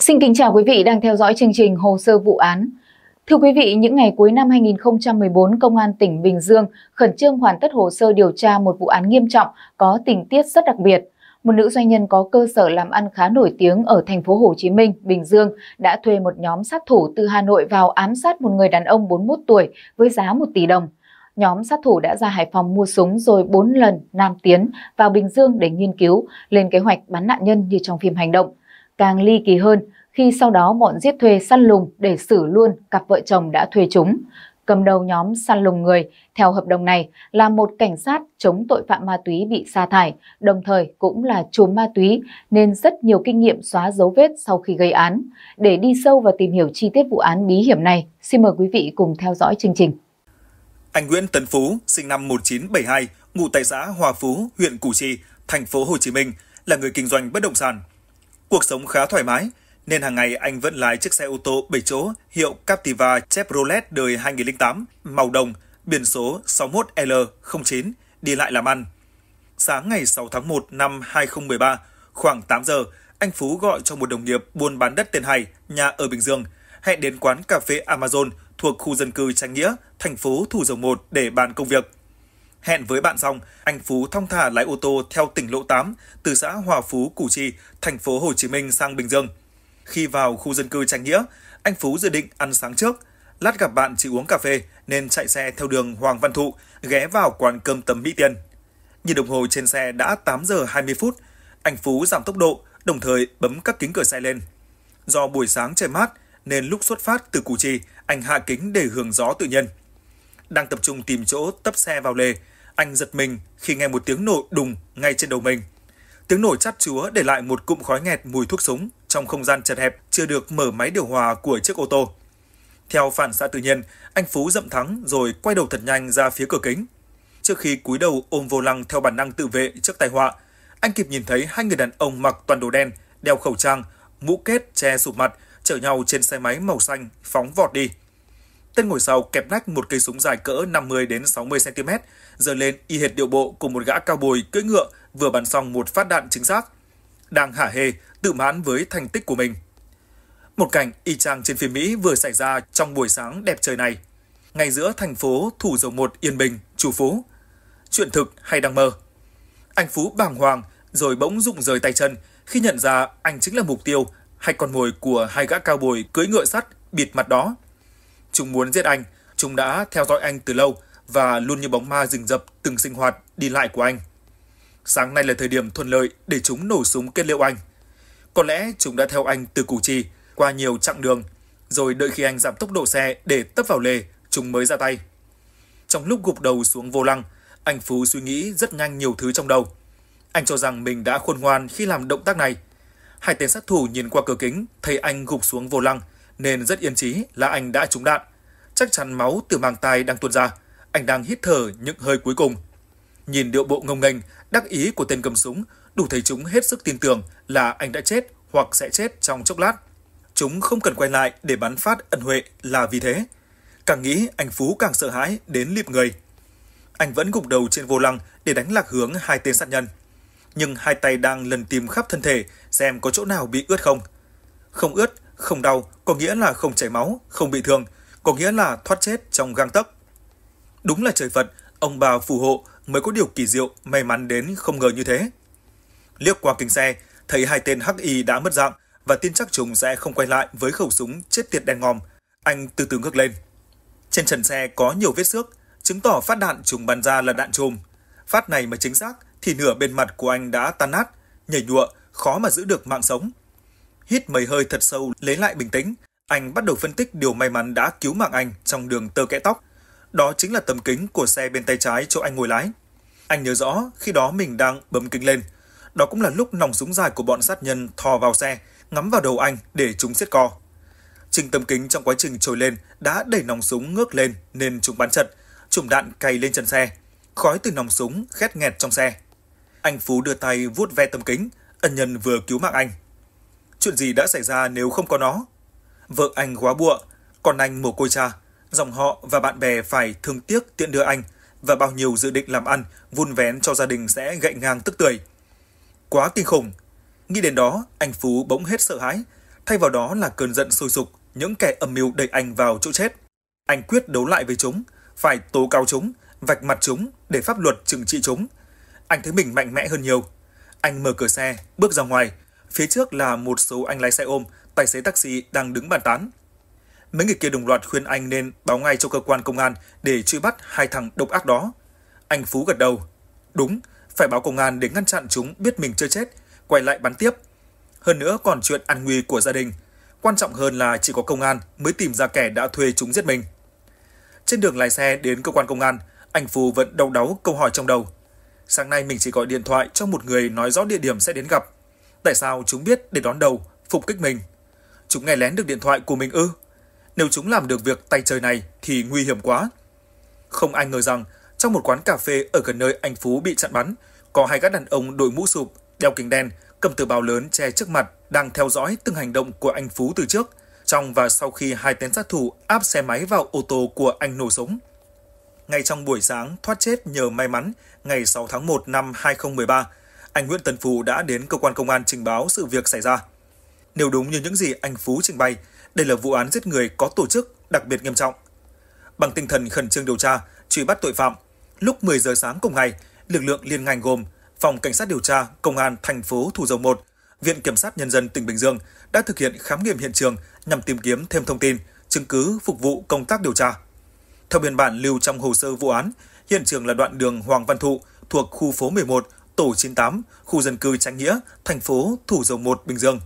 Xin kính chào quý vị đang theo dõi chương trình Hồ sơ vụ án. Thưa quý vị, những ngày cuối năm 2014, Công an tỉnh Bình Dương khẩn trương hoàn tất hồ sơ điều tra một vụ án nghiêm trọng có tình tiết rất đặc biệt. Một nữ doanh nhân có cơ sở làm ăn khá nổi tiếng ở thành phố Hồ Chí Minh, Bình Dương đã thuê một nhóm sát thủ từ Hà Nội vào ám sát một người đàn ông 41 tuổi với giá 1 tỷ đồng. Nhóm sát thủ đã ra Hải Phòng mua súng rồi 4 lần Nam Tiến vào Bình Dương để nghiên cứu, lên kế hoạch bắn nạn nhân như trong phim hành động Càng ly kỳ hơn khi sau đó bọn giết thuê săn lùng để xử luôn cặp vợ chồng đã thuê chúng. Cầm đầu nhóm săn lùng người theo hợp đồng này là một cảnh sát chống tội phạm ma túy bị sa thải, đồng thời cũng là chùm ma túy nên rất nhiều kinh nghiệm xóa dấu vết sau khi gây án. Để đi sâu và tìm hiểu chi tiết vụ án bí hiểm này, xin mời quý vị cùng theo dõi chương trình. Anh Nguyễn Tấn Phú, sinh năm 1972, ngụ tại xã Hòa Phú, huyện Củ Chi, thành phố Hồ Chí Minh, là người kinh doanh bất động sản. Cuộc sống khá thoải mái, nên hàng ngày anh vẫn lái chiếc xe ô tô 7 chỗ hiệu Captiva Chevrolet đời 2008, màu đồng, biển số 61L09, đi lại làm ăn. Sáng ngày 6 tháng 1 năm 2013, khoảng 8 giờ, anh Phú gọi cho một đồng nghiệp buôn bán đất tên Hải, nhà ở Bình Dương, hẹn đến quán cà phê Amazon thuộc khu dân cư Tránh Nghĩa, thành phố Thủ Dầu Một để bàn công việc. Hẹn với bạn xong, anh Phú thong thả lái ô tô theo tỉnh lộ 8 từ xã Hòa Phú, Củ Chi, thành phố Hồ Chí Minh sang Bình Dương. Khi vào khu dân cư Tránh Nghĩa, anh Phú dự định ăn sáng trước. Lát gặp bạn chỉ uống cà phê nên chạy xe theo đường Hoàng Văn Thụ, ghé vào quán cơm tấm Mỹ Tiên. Nhìn đồng hồ trên xe đã 8 giờ 20 phút, anh Phú giảm tốc độ, đồng thời bấm các kính cửa xe lên. Do buổi sáng trời mát nên lúc xuất phát từ Củ Chi, anh hạ kính để hưởng gió tự nhiên. Đang tập trung tìm chỗ tấp xe vào lề, anh giật mình khi nghe một tiếng nổ đùng ngay trên đầu mình. Tiếng nổ chát chúa để lại một cụm khói nghẹt mùi thuốc súng trong không gian chật hẹp chưa được mở máy điều hòa của chiếc ô tô. Theo phản xạ tự nhiên, anh Phú dậm thắng rồi quay đầu thật nhanh ra phía cửa kính. Trước khi cúi đầu ôm vô lăng theo bản năng tự vệ trước tai họa, anh kịp nhìn thấy hai người đàn ông mặc toàn đồ đen, đeo khẩu trang, mũ kết che sụp mặt, chở nhau trên xe máy màu xanh phóng vọt đi tên ngồi sau kẹp nách một cây súng dài cỡ 50 đến 60 cm, giơ lên y hệt điệu bộ cùng một gã cao bồi cưỡi ngựa vừa bắn xong một phát đạn chính xác. Đang hả hê, tự mãn với thành tích của mình. Một cảnh y chang trên phim Mỹ vừa xảy ra trong buổi sáng đẹp trời này. Ngay giữa thành phố Thủ Dầu Một Yên Bình, Chủ Phú. Chuyện thực hay đang mơ? Anh Phú bàng hoàng rồi bỗng rụng rời tay chân khi nhận ra anh chính là mục tiêu hay con mồi của hai gã cao bồi cưỡi ngựa sắt bịt mặt đó chúng muốn giết anh. Chúng đã theo dõi anh từ lâu và luôn như bóng ma rình rập từng sinh hoạt đi lại của anh. Sáng nay là thời điểm thuận lợi để chúng nổ súng kết liễu anh. Có lẽ chúng đã theo anh từ Củ Chi qua nhiều chặng đường, rồi đợi khi anh giảm tốc độ xe để tấp vào lề, chúng mới ra tay. Trong lúc gục đầu xuống vô lăng, anh Phú suy nghĩ rất nhanh nhiều thứ trong đầu. Anh cho rằng mình đã khôn ngoan khi làm động tác này. Hai tên sát thủ nhìn qua cửa kính, thấy anh gục xuống vô lăng – nên rất yên trí là anh đã trúng đạn. Chắc chắn máu từ màng tai đang tuôn ra, anh đang hít thở những hơi cuối cùng. Nhìn điệu bộ ngông nghênh, đắc ý của tên cầm súng, đủ thấy chúng hết sức tin tưởng là anh đã chết hoặc sẽ chết trong chốc lát. Chúng không cần quay lại để bắn phát ân huệ là vì thế. Càng nghĩ anh Phú càng sợ hãi đến liệp người. Anh vẫn gục đầu trên vô lăng để đánh lạc hướng hai tên sát nhân. Nhưng hai tay đang lần tìm khắp thân thể xem có chỗ nào bị ướt không. Không ướt không đau có nghĩa là không chảy máu, không bị thương, có nghĩa là thoát chết trong gang tấc. Đúng là trời Phật, ông bà phù hộ mới có điều kỳ diệu, may mắn đến không ngờ như thế. Liếc qua kính xe, thấy hai tên hắc y đã mất dạng và tin chắc chúng sẽ không quay lại với khẩu súng chết tiệt đen ngòm. Anh từ từ ngước lên. Trên trần xe có nhiều vết xước, chứng tỏ phát đạn chúng bắn ra là đạn trùm. Phát này mà chính xác thì nửa bên mặt của anh đã tan nát, nhảy nhụa, khó mà giữ được mạng sống. Hít mấy hơi thật sâu, lấy lại bình tĩnh, anh bắt đầu phân tích điều may mắn đã cứu mạng anh trong đường tơ kẽ tóc. Đó chính là tấm kính của xe bên tay trái chỗ anh ngồi lái. Anh nhớ rõ khi đó mình đang bấm kính lên. Đó cũng là lúc nòng súng dài của bọn sát nhân thò vào xe, ngắm vào đầu anh để chúng siết co. Trình tấm kính trong quá trình trồi lên đã đẩy nòng súng ngước lên nên chúng bắn chật, chùm đạn cày lên chân xe. Khói từ nòng súng khét nghẹt trong xe. Anh Phú đưa tay vuốt ve tấm kính, ân nhân vừa cứu mạng anh Chuyện gì đã xảy ra nếu không có nó? Vợ anh quá bụa, còn anh mồ côi cha. Dòng họ và bạn bè phải thương tiếc tiện đưa anh và bao nhiêu dự định làm ăn vun vén cho gia đình sẽ gậy ngang tức tưởi. Quá kinh khủng. Nghĩ đến đó, anh Phú bỗng hết sợ hãi. Thay vào đó là cơn giận sôi sục, những kẻ âm mưu đẩy anh vào chỗ chết. Anh quyết đấu lại với chúng, phải tố cáo chúng, vạch mặt chúng để pháp luật trừng trị chúng. Anh thấy mình mạnh mẽ hơn nhiều. Anh mở cửa xe, bước ra ngoài, Phía trước là một số anh lái xe ôm, tài xế taxi đang đứng bàn tán. Mấy người kia đồng loạt khuyên anh nên báo ngay cho cơ quan công an để truy bắt hai thằng độc ác đó. Anh Phú gật đầu. Đúng, phải báo công an để ngăn chặn chúng biết mình chưa chết, quay lại bắn tiếp. Hơn nữa còn chuyện an nguy của gia đình. Quan trọng hơn là chỉ có công an mới tìm ra kẻ đã thuê chúng giết mình. Trên đường lái xe đến cơ quan công an, anh Phú vẫn đau đáu câu hỏi trong đầu. Sáng nay mình chỉ gọi điện thoại cho một người nói rõ địa điểm sẽ đến gặp. Tại sao chúng biết để đón đầu, phục kích mình? Chúng nghe lén được điện thoại của mình ư? Nếu chúng làm được việc tay trời này thì nguy hiểm quá. Không ai ngờ rằng trong một quán cà phê ở gần nơi anh Phú bị chặn bắn, có hai gã đàn ông đội mũ sụp, đeo kính đen, cầm tờ báo lớn che trước mặt đang theo dõi từng hành động của anh Phú từ trước, trong và sau khi hai tên sát thủ áp xe máy vào ô tô của anh nổ súng. Ngay trong buổi sáng thoát chết nhờ may mắn ngày 6 tháng 1 năm 2013, anh Nguyễn Tấn Phú đã đến cơ quan công an trình báo sự việc xảy ra. Nếu đúng như những gì anh Phú trình bày, đây là vụ án giết người có tổ chức đặc biệt nghiêm trọng. Bằng tinh thần khẩn trương điều tra, truy bắt tội phạm, lúc 10 giờ sáng cùng ngày, lực lượng liên ngành gồm Phòng Cảnh sát điều tra, Công an thành phố Thủ Dầu Một, Viện Kiểm sát Nhân dân tỉnh Bình Dương đã thực hiện khám nghiệm hiện trường nhằm tìm kiếm thêm thông tin, chứng cứ phục vụ công tác điều tra. Theo biên bản lưu trong hồ sơ vụ án, hiện trường là đoạn đường Hoàng Văn Thụ thuộc khu phố 11, tổ 98, khu dân cư Tránh Nghĩa, thành phố Thủ Dầu Một, Bình Dương.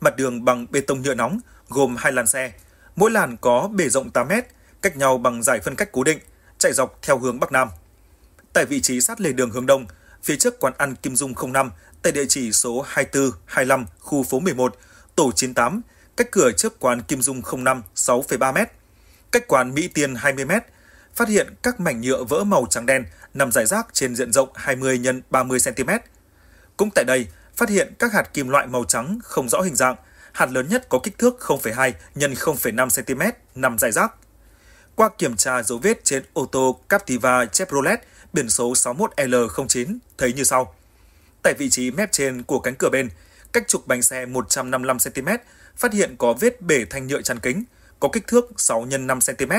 Mặt đường bằng bê tông nhựa nóng, gồm hai làn xe. Mỗi làn có bề rộng 8 mét, cách nhau bằng giải phân cách cố định, chạy dọc theo hướng Bắc Nam. Tại vị trí sát lề đường hướng Đông, phía trước quán ăn Kim Dung 05 tại địa chỉ số 24, 25, khu phố 11, tổ 98, cách cửa trước quán Kim Dung 05 6,3 m, cách quán Mỹ Tiên 20 m phát hiện các mảnh nhựa vỡ màu trắng đen nằm rải rác trên diện rộng 20 x 30 cm. Cũng tại đây, phát hiện các hạt kim loại màu trắng không rõ hình dạng, hạt lớn nhất có kích thước 0,2 x 0,5 cm nằm rải rác. Qua kiểm tra dấu vết trên ô tô Captiva Chevrolet biển số 61L09 thấy như sau. Tại vị trí mép trên của cánh cửa bên, cách trục bánh xe 155 cm, phát hiện có vết bể thanh nhựa chắn kính, có kích thước 6 x 5 cm,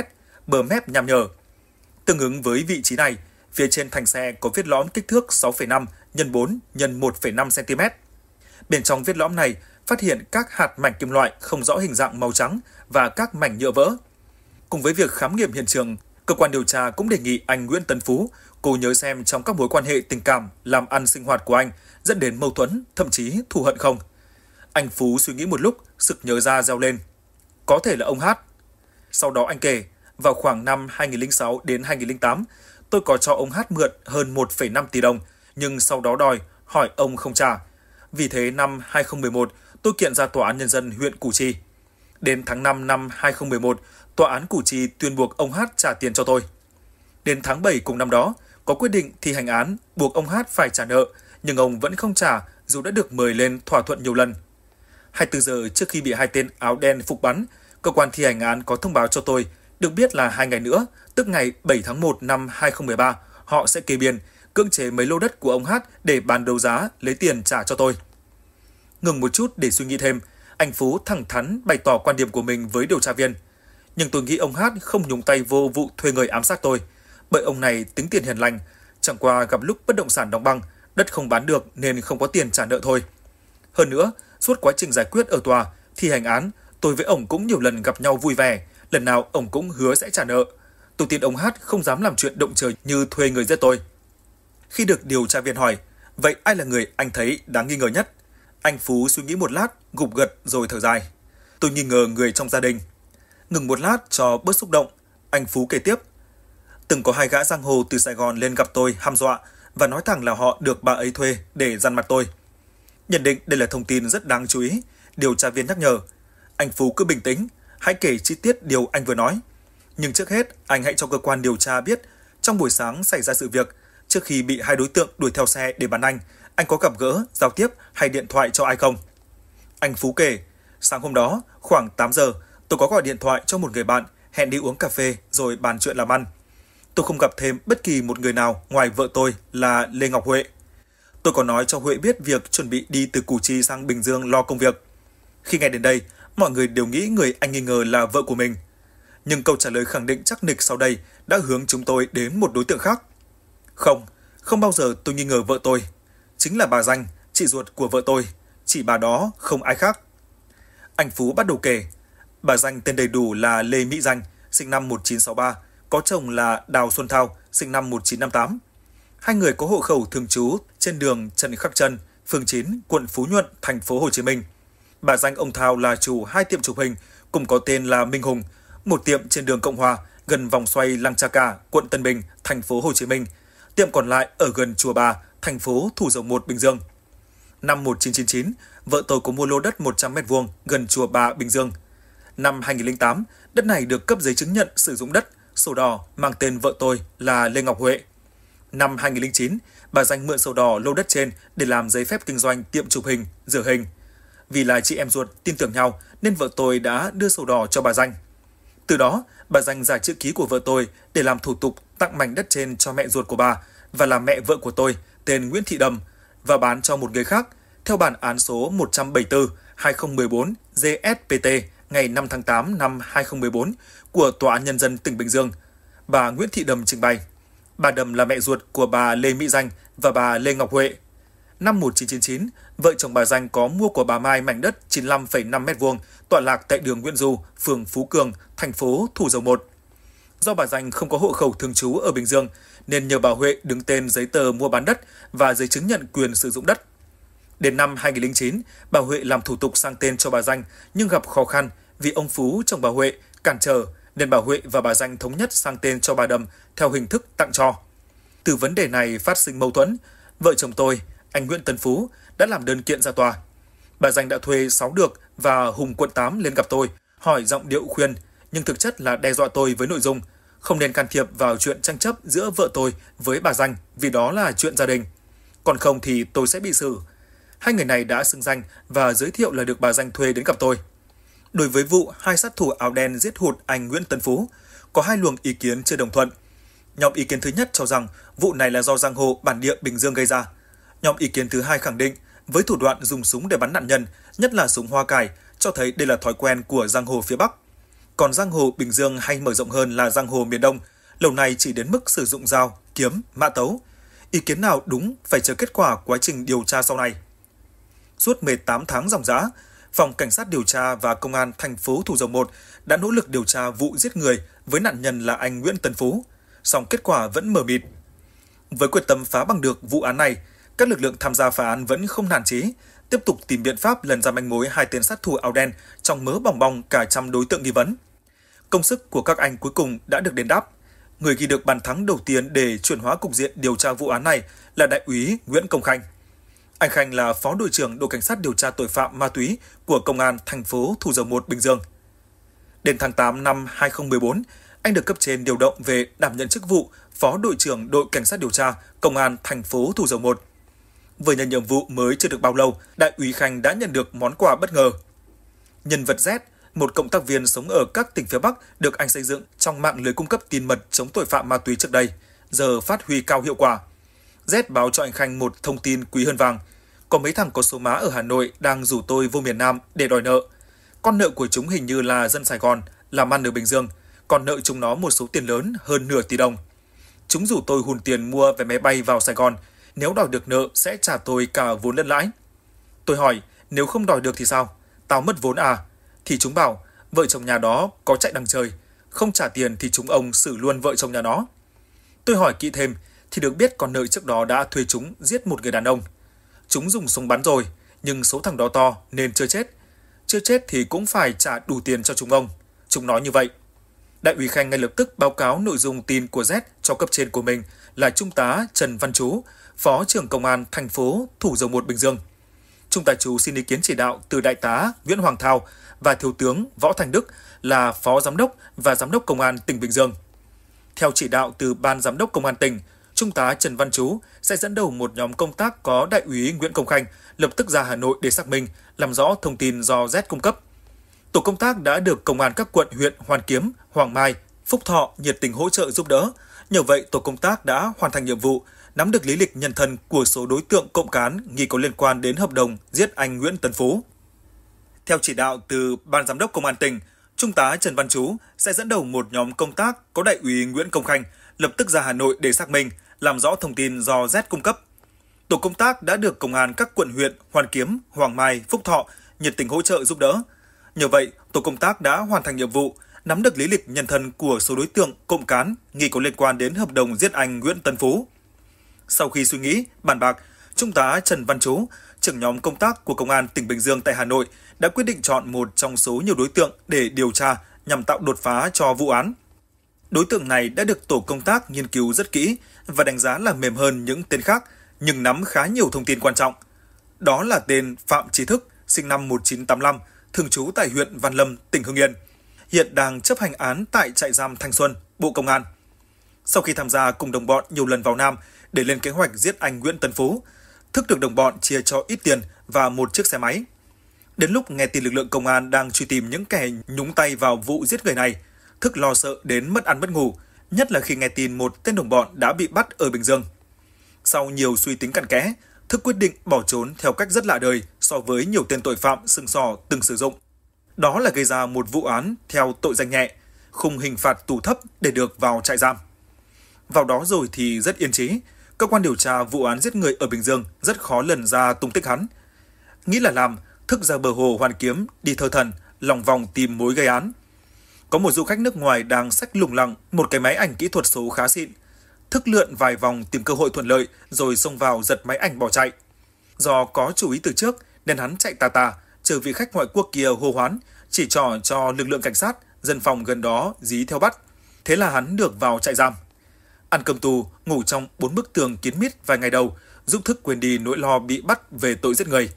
bờ mép nham nhở. Tương ứng với vị trí này, phía trên thành xe có vết lõm kích thước 6,5 x 4 x 1,5 cm. Bên trong vết lõm này phát hiện các hạt mảnh kim loại không rõ hình dạng màu trắng và các mảnh nhựa vỡ. Cùng với việc khám nghiệm hiện trường, cơ quan điều tra cũng đề nghị anh Nguyễn Tấn Phú cô nhớ xem trong các mối quan hệ tình cảm, làm ăn sinh hoạt của anh dẫn đến mâu thuẫn, thậm chí thù hận không. Anh Phú suy nghĩ một lúc, sực nhớ ra reo lên. Có thể là ông Hát. Sau đó anh kể, vào khoảng năm 2006 đến 2008, tôi có cho ông Hát mượn hơn 1,5 tỷ đồng, nhưng sau đó đòi, hỏi ông không trả. Vì thế năm 2011, tôi kiện ra Tòa án Nhân dân huyện Củ Chi. Đến tháng 5 năm 2011, Tòa án Củ Chi tuyên buộc ông Hát trả tiền cho tôi. Đến tháng 7 cùng năm đó, có quyết định thi hành án buộc ông Hát phải trả nợ, nhưng ông vẫn không trả dù đã được mời lên thỏa thuận nhiều lần. 24 giờ trước khi bị hai tên áo đen phục bắn, cơ quan thi hành án có thông báo cho tôi được biết là hai ngày nữa, tức ngày 7 tháng 1 năm 2013, họ sẽ kê biên, cưỡng chế mấy lô đất của ông Hát để bàn đấu giá lấy tiền trả cho tôi. Ngừng một chút để suy nghĩ thêm, anh Phú thẳng thắn bày tỏ quan điểm của mình với điều tra viên. Nhưng tôi nghĩ ông Hát không nhúng tay vô vụ thuê người ám sát tôi, bởi ông này tính tiền hiền lành, chẳng qua gặp lúc bất động sản đóng băng, đất không bán được nên không có tiền trả nợ thôi. Hơn nữa, suốt quá trình giải quyết ở tòa, thi hành án, tôi với ông cũng nhiều lần gặp nhau vui vẻ, lần nào ông cũng hứa sẽ trả nợ. Tôi tin ông Hát không dám làm chuyện động trời như thuê người giết tôi. Khi được điều tra viên hỏi, vậy ai là người anh thấy đáng nghi ngờ nhất? Anh Phú suy nghĩ một lát, gục gật rồi thở dài. Tôi nghi ngờ người trong gia đình. Ngừng một lát cho bớt xúc động, anh Phú kể tiếp. Từng có hai gã giang hồ từ Sài Gòn lên gặp tôi ham dọa và nói thẳng là họ được bà ấy thuê để dằn mặt tôi. Nhận định đây là thông tin rất đáng chú ý, điều tra viên nhắc nhở. Anh Phú cứ bình tĩnh, hãy kể chi tiết điều anh vừa nói. Nhưng trước hết, anh hãy cho cơ quan điều tra biết trong buổi sáng xảy ra sự việc, trước khi bị hai đối tượng đuổi theo xe để bắn anh, anh có gặp gỡ, giao tiếp hay điện thoại cho ai không? Anh Phú kể, sáng hôm đó, khoảng 8 giờ, tôi có gọi điện thoại cho một người bạn hẹn đi uống cà phê rồi bàn chuyện làm ăn. Tôi không gặp thêm bất kỳ một người nào ngoài vợ tôi là Lê Ngọc Huệ. Tôi có nói cho Huệ biết việc chuẩn bị đi từ Củ Chi sang Bình Dương lo công việc. Khi nghe đến đây, mọi người đều nghĩ người anh nghi ngờ là vợ của mình. Nhưng câu trả lời khẳng định chắc nịch sau đây đã hướng chúng tôi đến một đối tượng khác. Không, không bao giờ tôi nghi ngờ vợ tôi. Chính là bà Danh, chị ruột của vợ tôi. Chỉ bà đó, không ai khác. Anh Phú bắt đầu kể. Bà Danh tên đầy đủ là Lê Mỹ Danh, sinh năm 1963, có chồng là Đào Xuân Thao, sinh năm 1958. Hai người có hộ khẩu thường trú trên đường Trần Khắc Trân, phường 9, quận Phú Nhuận, thành phố Hồ Chí Minh – bà danh ông Thao là chủ hai tiệm chụp hình, cùng có tên là Minh Hùng, một tiệm trên đường Cộng Hòa, gần vòng xoay Lăng Cha Cả, quận Tân Bình, thành phố Hồ Chí Minh. Tiệm còn lại ở gần Chùa Bà, thành phố Thủ Dầu Một, Bình Dương. Năm 1999, vợ tôi có mua lô đất 100 m vuông gần Chùa Bà, Bình Dương. Năm 2008, đất này được cấp giấy chứng nhận sử dụng đất, sổ đỏ mang tên vợ tôi là Lê Ngọc Huệ. Năm 2009, bà Danh mượn sổ đỏ lô đất trên để làm giấy phép kinh doanh tiệm chụp hình, rửa hình. Vì là chị em ruột tin tưởng nhau nên vợ tôi đã đưa sổ đỏ cho bà Danh. Từ đó, bà Danh giả chữ ký của vợ tôi để làm thủ tục tặng mảnh đất trên cho mẹ ruột của bà và là mẹ vợ của tôi tên Nguyễn Thị Đầm và bán cho một người khác theo bản án số 174-2014 GSPT ngày 5 tháng 8 năm 2014 của Tòa án Nhân dân tỉnh Bình Dương. Bà Nguyễn Thị Đầm trình bày. Bà Đầm là mẹ ruột của bà Lê Mỹ Danh và bà Lê Ngọc Huệ, năm 1999, vợ chồng bà Danh có mua của bà Mai mảnh đất 95,5 m2 tọa lạc tại đường Nguyễn Du, phường Phú Cường, thành phố Thủ Dầu Một. Do bà Danh không có hộ khẩu thường trú ở Bình Dương, nên nhờ bà Huệ đứng tên giấy tờ mua bán đất và giấy chứng nhận quyền sử dụng đất. Đến năm 2009, bà Huệ làm thủ tục sang tên cho bà Danh nhưng gặp khó khăn vì ông Phú chồng bà Huệ cản trở nên bà Huệ và bà Danh thống nhất sang tên cho bà Đầm theo hình thức tặng cho. Từ vấn đề này phát sinh mâu thuẫn, vợ chồng tôi anh Nguyễn Tấn Phú đã làm đơn kiện ra tòa. Bà Danh đã thuê Sáu Được và Hùng quận 8 lên gặp tôi, hỏi giọng điệu khuyên, nhưng thực chất là đe dọa tôi với nội dung không nên can thiệp vào chuyện tranh chấp giữa vợ tôi với bà Danh vì đó là chuyện gia đình. Còn không thì tôi sẽ bị xử. Hai người này đã xưng danh và giới thiệu là được bà Danh thuê đến gặp tôi. Đối với vụ hai sát thủ áo đen giết hụt anh Nguyễn Tấn Phú, có hai luồng ý kiến chưa đồng thuận. Nhóm ý kiến thứ nhất cho rằng vụ này là do giang hồ bản địa Bình Dương gây ra – Nhóm ý kiến thứ hai khẳng định, với thủ đoạn dùng súng để bắn nạn nhân, nhất là súng hoa cải, cho thấy đây là thói quen của giang hồ phía Bắc. Còn giang hồ Bình Dương hay mở rộng hơn là giang hồ miền Đông, lâu nay chỉ đến mức sử dụng dao, kiếm, mã tấu. Ý kiến nào đúng phải chờ kết quả quá trình điều tra sau này. Suốt 18 tháng dòng dã, Phòng Cảnh sát điều tra và Công an thành phố Thủ Dầu Một đã nỗ lực điều tra vụ giết người với nạn nhân là anh Nguyễn Tân Phú, song kết quả vẫn mờ mịt. Với quyết tâm phá bằng được vụ án này, các lực lượng tham gia phá án vẫn không nản chí, tiếp tục tìm biện pháp lần ra manh mối hai tên sát thủ áo đen trong mớ bòng bong cả trăm đối tượng nghi vấn. Công sức của các anh cuối cùng đã được đền đáp. Người ghi được bàn thắng đầu tiên để chuyển hóa cục diện điều tra vụ án này là đại úy Nguyễn Công Khanh. Anh Khanh là phó đội trưởng đội cảnh sát điều tra tội phạm ma túy của công an thành phố Thủ Dầu Một Bình Dương. Đến tháng 8 năm 2014, anh được cấp trên điều động về đảm nhận chức vụ phó đội trưởng đội cảnh sát điều tra công an thành phố Thủ Dầu Một Vừa nhận nhiệm vụ mới chưa được bao lâu, Đại úy Khanh đã nhận được món quà bất ngờ. Nhân vật Z, một cộng tác viên sống ở các tỉnh phía Bắc được anh xây dựng trong mạng lưới cung cấp tin mật chống tội phạm ma túy trước đây, giờ phát huy cao hiệu quả. Z báo cho anh Khanh một thông tin quý hơn vàng. Có mấy thằng có số má ở Hà Nội đang rủ tôi vô miền Nam để đòi nợ. Con nợ của chúng hình như là dân Sài Gòn, làm ăn ở Bình Dương, còn nợ chúng nó một số tiền lớn hơn nửa tỷ đồng. Chúng rủ tôi hùn tiền mua vé máy bay vào Sài Gòn, nếu đòi được nợ sẽ trả tôi cả vốn lẫn lãi. Tôi hỏi, nếu không đòi được thì sao? Tao mất vốn à? Thì chúng bảo, vợ chồng nhà đó có chạy đằng trời, không trả tiền thì chúng ông xử luôn vợ chồng nhà nó. Tôi hỏi kỹ thêm, thì được biết con nợ trước đó đã thuê chúng giết một người đàn ông. Chúng dùng súng bắn rồi, nhưng số thằng đó to nên chưa chết. Chưa chết thì cũng phải trả đủ tiền cho chúng ông. Chúng nói như vậy. Đại úy Khanh ngay lập tức báo cáo nội dung tin của Z cho cấp trên của mình là Trung tá Trần Văn Chú, Phó trưởng Công an thành phố Thủ Dầu Một Bình Dương. Trung tá chú xin ý kiến chỉ đạo từ Đại tá Nguyễn Hoàng Thao và Thiếu tướng Võ Thành Đức là Phó Giám đốc và Giám đốc Công an tỉnh Bình Dương. Theo chỉ đạo từ Ban Giám đốc Công an tỉnh, Trung tá Trần Văn Chú sẽ dẫn đầu một nhóm công tác có Đại úy Nguyễn Công Khanh lập tức ra Hà Nội để xác minh, làm rõ thông tin do Z cung cấp. Tổ công tác đã được Công an các quận huyện Hoàn Kiếm, Hoàng Mai, Phúc Thọ nhiệt tình hỗ trợ giúp đỡ. Nhờ vậy, tổ công tác đã hoàn thành nhiệm vụ, nắm được lý lịch nhân thân của số đối tượng cộng cán nghi có liên quan đến hợp đồng giết anh Nguyễn Tấn Phú. Theo chỉ đạo từ Ban Giám đốc Công an tỉnh, Trung tá Trần Văn Chú sẽ dẫn đầu một nhóm công tác có đại úy Nguyễn Công Khanh lập tức ra Hà Nội để xác minh, làm rõ thông tin do Z cung cấp. Tổ công tác đã được công an các quận huyện Hoàn Kiếm, Hoàng Mai, Phúc Thọ nhiệt tình hỗ trợ giúp đỡ. Nhờ vậy, tổ công tác đã hoàn thành nhiệm vụ, nắm được lý lịch nhân thân của số đối tượng cộng cán nghi có liên quan đến hợp đồng giết anh Nguyễn Tân Phú. Sau khi suy nghĩ, bàn bạc, Trung tá Trần Văn Chú, trưởng nhóm công tác của Công an tỉnh Bình Dương tại Hà Nội đã quyết định chọn một trong số nhiều đối tượng để điều tra nhằm tạo đột phá cho vụ án. Đối tượng này đã được tổ công tác nghiên cứu rất kỹ và đánh giá là mềm hơn những tên khác, nhưng nắm khá nhiều thông tin quan trọng. Đó là tên Phạm Trí Thức, sinh năm 1985, thường trú tại huyện Văn Lâm, tỉnh Hưng Yên. Hiện đang chấp hành án tại trại giam Thanh Xuân, Bộ Công an. Sau khi tham gia cùng đồng bọn nhiều lần vào Nam, để lên kế hoạch giết anh Nguyễn Tân Phú. Thức được đồng bọn chia cho ít tiền và một chiếc xe máy. Đến lúc nghe tin lực lượng công an đang truy tìm những kẻ nhúng tay vào vụ giết người này, Thức lo sợ đến mất ăn mất ngủ, nhất là khi nghe tin một tên đồng bọn đã bị bắt ở Bình Dương. Sau nhiều suy tính cặn kẽ, Thức quyết định bỏ trốn theo cách rất lạ đời so với nhiều tên tội phạm sừng sò từng sử dụng. Đó là gây ra một vụ án theo tội danh nhẹ, khung hình phạt tù thấp để được vào trại giam. Vào đó rồi thì rất yên trí, cơ quan điều tra vụ án giết người ở Bình Dương rất khó lần ra tung tích hắn. Nghĩ là làm, thức ra bờ hồ Hoàn Kiếm đi thơ thần, lòng vòng tìm mối gây án. Có một du khách nước ngoài đang sách lùng lẳng một cái máy ảnh kỹ thuật số khá xịn. Thức lượn vài vòng tìm cơ hội thuận lợi rồi xông vào giật máy ảnh bỏ chạy. Do có chú ý từ trước nên hắn chạy tà tà, chờ vị khách ngoại quốc kia hô hoán, chỉ trò cho lực lượng cảnh sát, dân phòng gần đó dí theo bắt. Thế là hắn được vào trại giam. Ăn cơm tù, ngủ trong bốn bức tường kín mít vài ngày đầu, giúp thức quên đi nỗi lo bị bắt về tội giết người.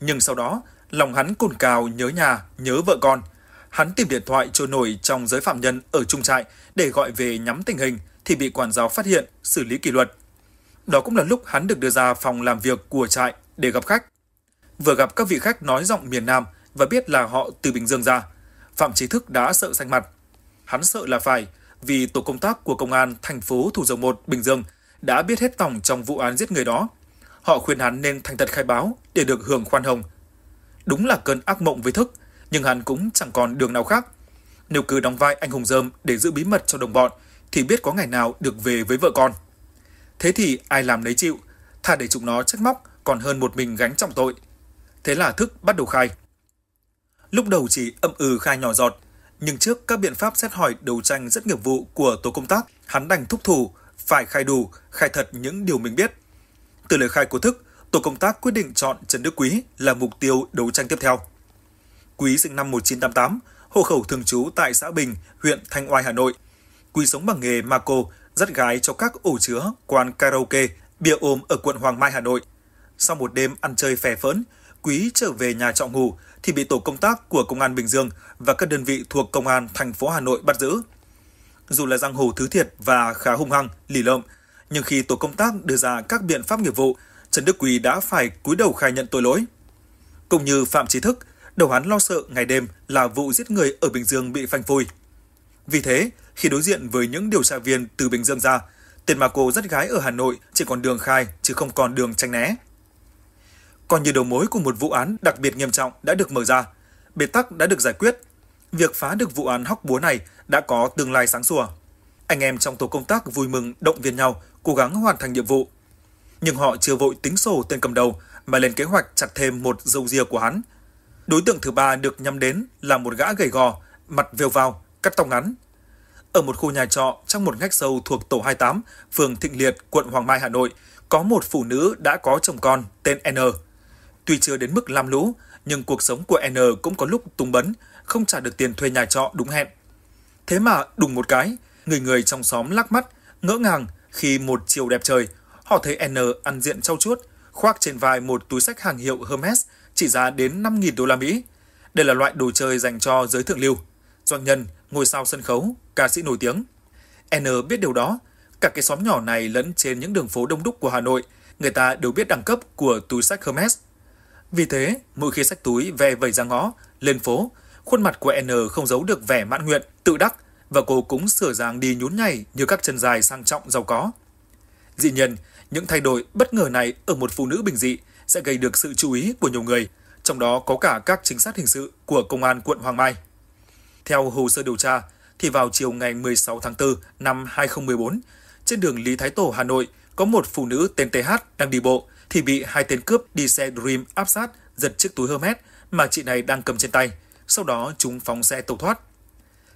Nhưng sau đó, lòng hắn cồn cào nhớ nhà, nhớ vợ con. Hắn tìm điện thoại trôi nổi trong giới phạm nhân ở trung trại để gọi về nhắm tình hình thì bị quản giáo phát hiện, xử lý kỷ luật. Đó cũng là lúc hắn được đưa ra phòng làm việc của trại để gặp khách. Vừa gặp các vị khách nói giọng miền Nam và biết là họ từ Bình Dương ra, Phạm Trí Thức đã sợ xanh mặt. Hắn sợ là phải, vì tổ công tác của công an thành phố Thủ Dầu Một, Bình Dương đã biết hết tòng trong vụ án giết người đó. Họ khuyên hắn nên thành thật khai báo để được hưởng khoan hồng. Đúng là cơn ác mộng với thức, nhưng hắn cũng chẳng còn đường nào khác. Nếu cứ đóng vai anh hùng dơm để giữ bí mật cho đồng bọn, thì biết có ngày nào được về với vợ con. Thế thì ai làm nấy chịu, thà để chúng nó trách móc còn hơn một mình gánh trọng tội. Thế là thức bắt đầu khai. Lúc đầu chỉ âm ừ khai nhỏ giọt, nhưng trước các biện pháp xét hỏi đấu tranh rất nghiệp vụ của tổ công tác, hắn đành thúc thủ, phải khai đủ, khai thật những điều mình biết. Từ lời khai của Thức, tổ công tác quyết định chọn Trần Đức Quý là mục tiêu đấu tranh tiếp theo. Quý sinh năm 1988, hộ khẩu thường trú tại xã Bình, huyện Thanh Oai, Hà Nội. Quý sống bằng nghề ma cô, dắt gái cho các ổ chứa, quán karaoke, bia ôm ở quận Hoàng Mai, Hà Nội. Sau một đêm ăn chơi phè phỡn, Quý trở về nhà trọ ngủ thì bị tổ công tác của Công an Bình Dương và các đơn vị thuộc Công an thành phố Hà Nội bắt giữ. Dù là giang hồ thứ thiệt và khá hung hăng, lì lợm, nhưng khi tổ công tác đưa ra các biện pháp nghiệp vụ, Trần Đức Quý đã phải cúi đầu khai nhận tội lỗi. Cũng như Phạm Trí Thức, đầu hắn lo sợ ngày đêm là vụ giết người ở Bình Dương bị phanh phui. Vì thế, khi đối diện với những điều tra viên từ Bình Dương ra, tiền mà cô dắt gái ở Hà Nội chỉ còn đường khai chứ không còn đường tránh né. Còn nhiều đầu mối của một vụ án đặc biệt nghiêm trọng đã được mở ra, bế tắc đã được giải quyết. Việc phá được vụ án hóc búa này đã có tương lai sáng sủa. Anh em trong tổ công tác vui mừng động viên nhau, cố gắng hoàn thành nhiệm vụ. Nhưng họ chưa vội tính sổ tên cầm đầu mà lên kế hoạch chặt thêm một dâu ria của hắn. Đối tượng thứ ba được nhắm đến là một gã gầy gò, mặt vêu vào, cắt tóc ngắn. Ở một khu nhà trọ trong một ngách sâu thuộc tổ 28, phường Thịnh Liệt, quận Hoàng Mai, Hà Nội, có một phụ nữ đã có chồng con tên N. Tuy chưa đến mức lam lũ, nhưng cuộc sống của N cũng có lúc tung bấn, không trả được tiền thuê nhà trọ đúng hẹn. Thế mà đùng một cái, người người trong xóm lắc mắt, ngỡ ngàng khi một chiều đẹp trời, họ thấy N ăn diện trau chuốt, khoác trên vai một túi sách hàng hiệu Hermes trị giá đến 5.000 đô la Mỹ. Đây là loại đồ chơi dành cho giới thượng lưu, doanh nhân, ngôi sao sân khấu, ca sĩ nổi tiếng. N biết điều đó, cả cái xóm nhỏ này lẫn trên những đường phố đông đúc của Hà Nội, người ta đều biết đẳng cấp của túi sách Hermes. Vì thế, mỗi khi sách túi về vẩy ra ngõ, lên phố, khuôn mặt của N không giấu được vẻ mãn nguyện, tự đắc và cô cũng sửa dáng đi nhún nhảy như các chân dài sang trọng giàu có. Dĩ nhiên, những thay đổi bất ngờ này ở một phụ nữ bình dị sẽ gây được sự chú ý của nhiều người, trong đó có cả các trinh sát hình sự của Công an quận Hoàng Mai. Theo hồ sơ điều tra, thì vào chiều ngày 16 tháng 4 năm 2014, trên đường Lý Thái Tổ, Hà Nội, có một phụ nữ tên TH đang đi bộ thì bị hai tên cướp đi xe Dream áp sát, giật chiếc túi Hermes mà chị này đang cầm trên tay. Sau đó chúng phóng xe tẩu thoát.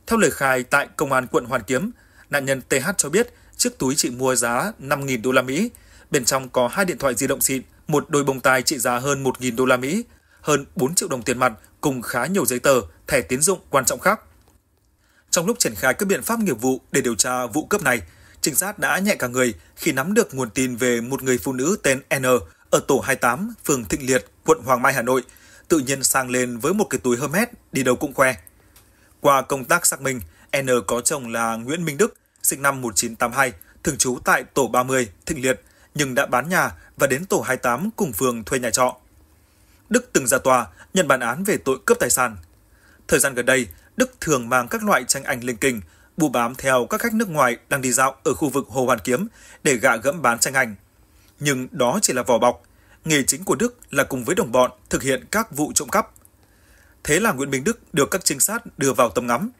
Theo lời khai tại công an quận Hoàn Kiếm, nạn nhân TH cho biết chiếc túi chị mua giá 5.000 đô la Mỹ, bên trong có hai điện thoại di động xịn, một đôi bông tai trị giá hơn 1.000 đô la Mỹ, hơn 4 triệu đồng tiền mặt cùng khá nhiều giấy tờ, thẻ tiến dụng quan trọng khác. Trong lúc triển khai các biện pháp nghiệp vụ để điều tra vụ cướp này, trinh sát đã nhẹ cả người khi nắm được nguồn tin về một người phụ nữ tên N ở tổ 28, phường Thịnh Liệt, quận Hoàng Mai, Hà Nội, tự nhiên sang lên với một cái túi Hermes đi đâu cũng khoe. Qua công tác xác minh, N có chồng là Nguyễn Minh Đức, sinh năm 1982, thường trú tại tổ 30, Thịnh Liệt, nhưng đã bán nhà và đến tổ 28 cùng phường thuê nhà trọ. Đức từng ra tòa, nhận bản án về tội cướp tài sản. Thời gian gần đây, Đức thường mang các loại tranh ảnh linh kinh bu bám theo các khách nước ngoài đang đi dạo ở khu vực Hồ Hoàn Kiếm để gạ gẫm bán tranh ảnh. Nhưng đó chỉ là vỏ bọc. Nghề chính của Đức là cùng với đồng bọn thực hiện các vụ trộm cắp. Thế là Nguyễn Minh Đức được các trinh sát đưa vào tầm ngắm.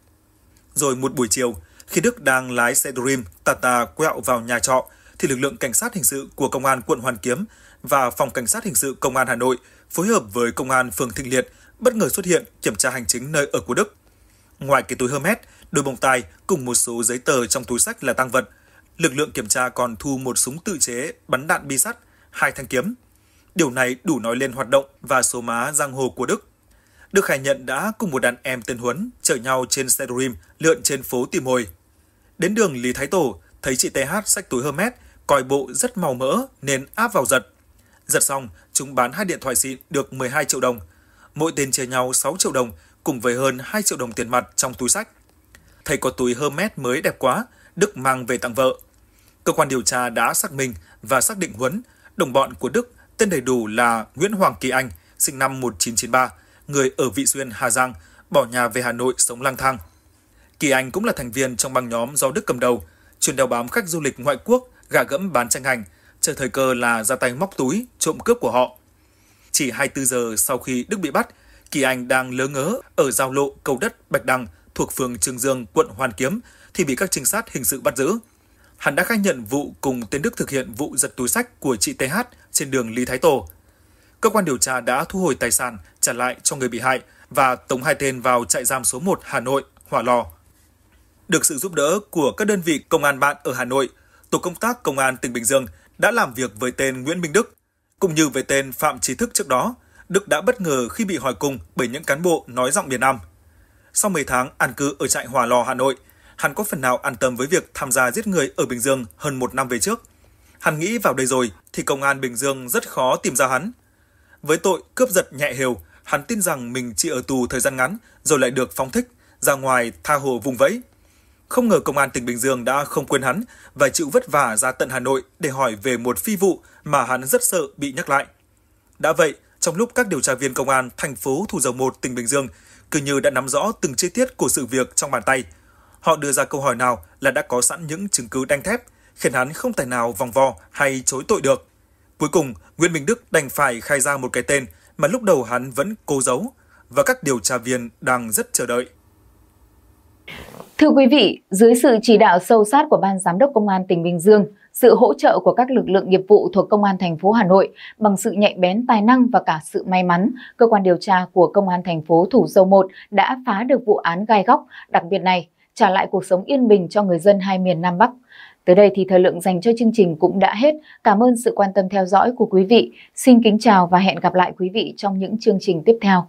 Rồi một buổi chiều, khi Đức đang lái xe Dream Tata quẹo vào nhà trọ, thì lực lượng cảnh sát hình sự của Công an quận Hoàn Kiếm và Phòng Cảnh sát Hình sự Công an Hà Nội phối hợp với Công an phường Thịnh Liệt bất ngờ xuất hiện kiểm tra hành chính nơi ở của Đức. Ngoài cái túi Hermes, đôi bông tai cùng một số giấy tờ trong túi sách là tăng vật, lực lượng kiểm tra còn thu một súng tự chế bắn đạn bi sắt, hai thanh kiếm. Điều này đủ nói lên hoạt động và số má giang hồ của Đức. Đức khai nhận đã cùng một đàn em tên Huấn chở nhau trên xe Dream lượn trên phố tìm mồi. Đến đường Lý Thái Tổ, thấy chị TH sách túi Hermes, coi bộ rất màu mỡ nên áp vào giật. Giật xong, chúng bán hai điện thoại xịn được 12 triệu đồng. Mỗi tên chia nhau 6 triệu đồng cùng với hơn 2 triệu đồng tiền mặt trong túi sách. Thấy có túi Hermes mới đẹp quá, Đức mang về tặng vợ. Cơ quan điều tra đã xác minh và xác định Huấn, đồng bọn của Đức tên đầy đủ là Nguyễn Hoàng Kỳ Anh, sinh năm 1993, người ở Vị Xuyên, Hà Giang, bỏ nhà về Hà Nội sống lang thang. Kỳ Anh cũng là thành viên trong băng nhóm do Đức cầm đầu, chuyên đeo bám khách du lịch ngoại quốc, gà gẫm bán tranh ảnh, chờ thời cơ là ra tay móc túi, trộm cướp của họ. Chỉ 24 giờ sau khi Đức bị bắt, Kỳ Anh đang lỡ ngớ ở giao lộ cầu đất Bạch Đằng thuộc phường Trường Dương, quận Hoàn Kiếm thì bị các trinh sát hình sự bắt giữ. Hắn đã khai nhận vụ cùng Tiến Đức thực hiện vụ giật túi sách của chị TH trên đường Lý Thái Tổ. Cơ quan điều tra đã thu hồi tài sản trả lại cho người bị hại và tống hai tên vào trại giam số 1 Hà Nội, Hỏa Lò. Được sự giúp đỡ của các đơn vị công an bạn ở Hà Nội, tổ công tác công an tỉnh Bình Dương đã làm việc với tên Nguyễn Minh Đức cũng như với tên Phạm Trí Thức trước đó Đức đã bất ngờ khi bị hỏi cùng bởi những cán bộ nói giọng miền Nam. Sau 10 tháng an cư ở trại Hòa Lò, Hà Nội, hắn có phần nào an tâm với việc tham gia giết người ở Bình Dương hơn một năm về trước. Hắn nghĩ vào đây rồi thì công an Bình Dương rất khó tìm ra hắn. Với tội cướp giật nhẹ hều, hắn tin rằng mình chỉ ở tù thời gian ngắn rồi lại được phóng thích, ra ngoài tha hồ vùng vẫy. Không ngờ công an tỉnh Bình Dương đã không quên hắn và chịu vất vả ra tận Hà Nội để hỏi về một phi vụ mà hắn rất sợ bị nhắc lại. Đã vậy, trong lúc các điều tra viên công an thành phố Thủ Dầu Một, tỉnh Bình Dương cứ như đã nắm rõ từng chi tiết của sự việc trong bàn tay. Họ đưa ra câu hỏi nào là đã có sẵn những chứng cứ đanh thép, khiến hắn không tài nào vòng vo hay chối tội được. Cuối cùng, Nguyễn Minh Đức đành phải khai ra một cái tên mà lúc đầu hắn vẫn cố giấu và các điều tra viên đang rất chờ đợi. Thưa quý vị, dưới sự chỉ đạo sâu sát của Ban Giám đốc Công an tỉnh Bình Dương, sự hỗ trợ của các lực lượng nghiệp vụ thuộc Công an thành phố Hà Nội bằng sự nhạy bén tài năng và cả sự may mắn, cơ quan điều tra của Công an thành phố Thủ Dầu Một đã phá được vụ án gai góc đặc biệt này, trả lại cuộc sống yên bình cho người dân hai miền Nam Bắc. Tới đây thì thời lượng dành cho chương trình cũng đã hết. Cảm ơn sự quan tâm theo dõi của quý vị. Xin kính chào và hẹn gặp lại quý vị trong những chương trình tiếp theo.